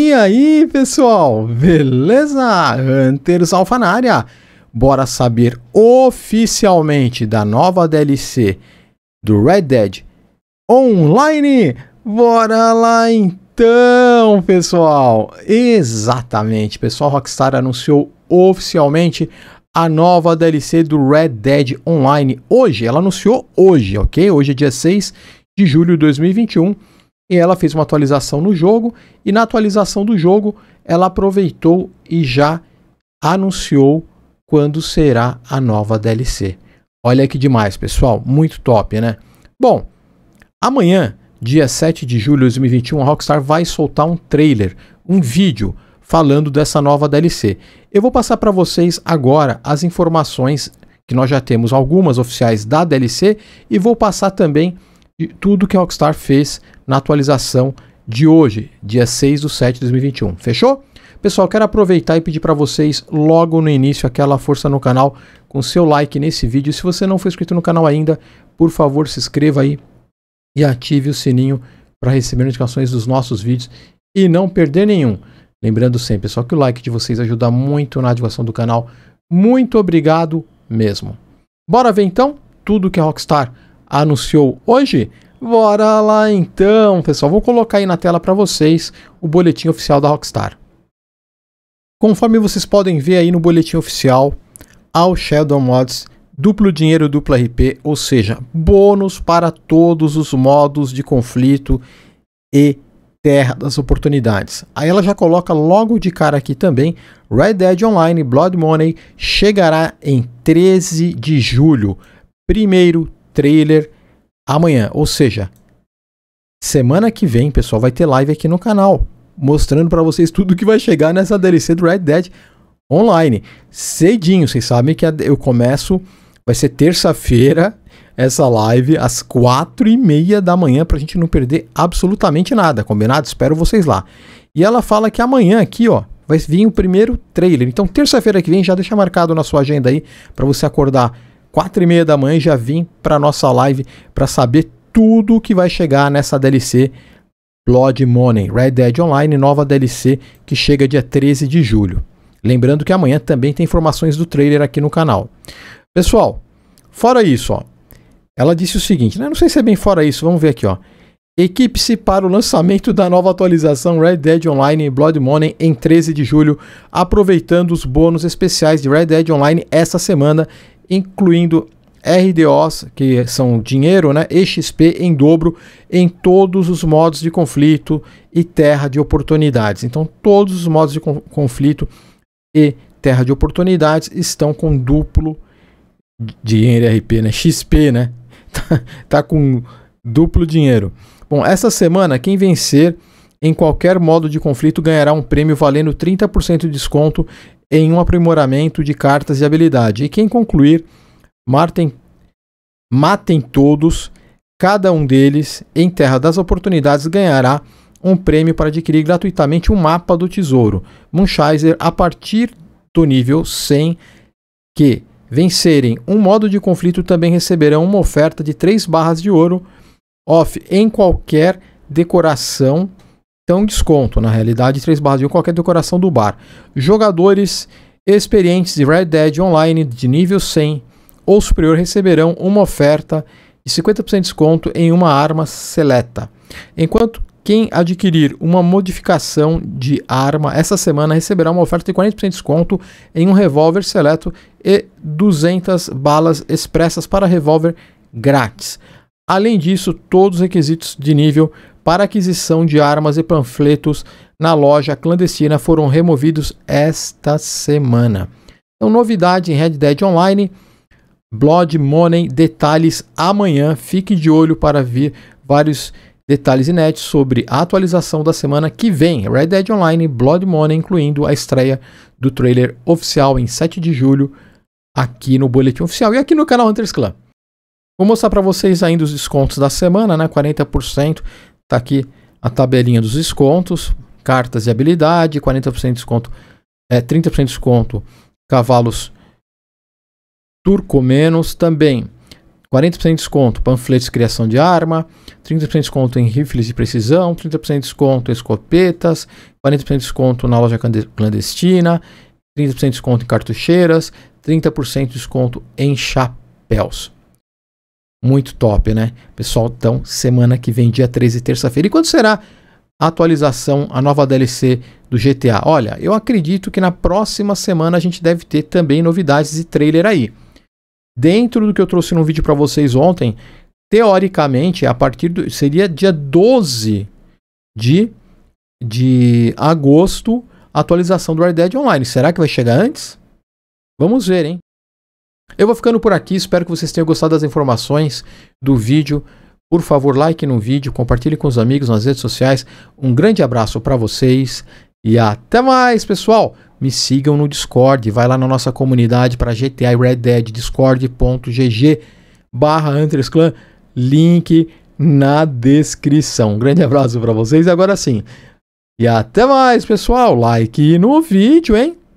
E aí, pessoal, beleza? Hunters área. Bora saber oficialmente da nova DLC do Red Dead Online? Bora lá então, pessoal. Exatamente, pessoal, Rockstar anunciou oficialmente a nova DLC do Red Dead Online hoje. Ela anunciou hoje, OK? Hoje é dia 6 de julho de 2021 e ela fez uma atualização no jogo e na atualização do jogo ela aproveitou e já anunciou quando será a nova DLC. Olha que demais, pessoal, muito top, né? Bom, amanhã, dia 7 de julho de 2021, a Rockstar vai soltar um trailer, um vídeo falando dessa nova DLC. Eu vou passar para vocês agora as informações que nós já temos algumas oficiais da DLC e vou passar também de tudo que a Rockstar fez na atualização de hoje, dia 6 de 7 de 2021. Fechou? Pessoal, quero aproveitar e pedir para vocês logo no início aquela força no canal com seu like nesse vídeo. Se você não for inscrito no canal ainda, por favor, se inscreva aí e ative o sininho para receber notificações dos nossos vídeos e não perder nenhum. Lembrando sempre, pessoal, que o like de vocês ajuda muito na divulgação do canal. Muito obrigado mesmo. Bora ver então tudo que a Rockstar anunciou hoje? Bora lá então, pessoal. Vou colocar aí na tela para vocês o boletim oficial da Rockstar. Conforme vocês podem ver aí no boletim oficial, ao Shadow Mods duplo dinheiro dupla RP, ou seja, bônus para todos os modos de conflito e terra das oportunidades. Aí ela já coloca logo de cara aqui também, Red Dead Online Blood Money chegará em 13 de julho. Primeiro, trailer amanhã. Ou seja, semana que vem, pessoal, vai ter live aqui no canal mostrando para vocês tudo que vai chegar nessa DLC do Red Dead Online. Cedinho, vocês sabem que eu começo, vai ser terça-feira, essa live às quatro e meia da manhã para a gente não perder absolutamente nada, combinado? Espero vocês lá. E ela fala que amanhã aqui, ó, vai vir o primeiro trailer. Então, terça-feira que vem já deixa marcado na sua agenda aí para você acordar quatro e meia da manhã e já vim para nossa live para saber tudo o que vai chegar nessa DLC Blood Money, Red Dead Online, nova DLC que chega dia 13 de julho. Lembrando que amanhã também tem informações do trailer aqui no canal. Pessoal, fora isso, ó, ela disse o seguinte, né? não sei se é bem fora isso, vamos ver aqui. ó. Equipe-se para o lançamento da nova atualização Red Dead Online Blood Money em 13 de julho, aproveitando os bônus especiais de Red Dead Online essa semana incluindo RDOs, que são dinheiro, né, e XP em dobro em todos os modos de conflito e terra de oportunidades. Então, todos os modos de conflito e terra de oportunidades estão com duplo dinheiro RP, né? XP, né? Tá, tá com duplo dinheiro. Bom, essa semana, quem vencer em qualquer modo de conflito ganhará um prêmio valendo 30% de desconto em um aprimoramento de cartas e habilidade. E quem concluir, matem, matem todos, cada um deles, em Terra das Oportunidades, ganhará um prêmio para adquirir gratuitamente um mapa do tesouro Munchizer, a partir do nível 100 que vencerem um modo de conflito também receberão uma oferta de 3 barras de ouro off em qualquer decoração então, desconto, na realidade, 3 barras de qualquer decoração do bar. Jogadores experientes de Red Dead Online de nível 100 ou superior receberão uma oferta de 50% de desconto em uma arma seleta. Enquanto quem adquirir uma modificação de arma essa semana receberá uma oferta de 40% de desconto em um revólver seleto e 200 balas expressas para revólver grátis. Além disso, todos os requisitos de nível para aquisição de armas e panfletos na loja clandestina foram removidos esta semana. Então, novidade em Red Dead Online, Blood Money, detalhes amanhã. Fique de olho para ver vários detalhes inéditos sobre a atualização da semana que vem. Red Dead Online, Blood Money, incluindo a estreia do trailer oficial em 7 de julho aqui no Boletim Oficial e aqui no canal Hunters Club. Vou mostrar para vocês ainda os descontos da semana, né? 40% tá aqui a tabelinha dos descontos, cartas e habilidade, 40% de desconto, é 30% de desconto cavalos turcomenos também. 40% de desconto, panfletos de criação de arma, 30% de desconto em rifles de precisão, 30% de desconto em escopetas, 40% de desconto na loja clandestina, 30% de desconto em cartucheiras, 30% de desconto em chapéus. Muito top, né? Pessoal, então, semana que vem, dia 13, terça-feira. E quando será a atualização, a nova DLC do GTA? Olha, eu acredito que na próxima semana a gente deve ter também novidades e trailer aí. Dentro do que eu trouxe no vídeo para vocês ontem, teoricamente, a partir do. seria dia 12 de, de agosto, atualização do Red Dead Online. Será que vai chegar antes? Vamos ver, hein? Eu vou ficando por aqui, espero que vocês tenham gostado das informações do vídeo. Por favor, like no vídeo, compartilhe com os amigos nas redes sociais. Um grande abraço para vocês e até mais, pessoal. Me sigam no Discord, vai lá na nossa comunidade para GTA Red Dead, discord.gg barra Clan, link na descrição. Um grande abraço para vocês agora sim. E até mais, pessoal. Like no vídeo, hein?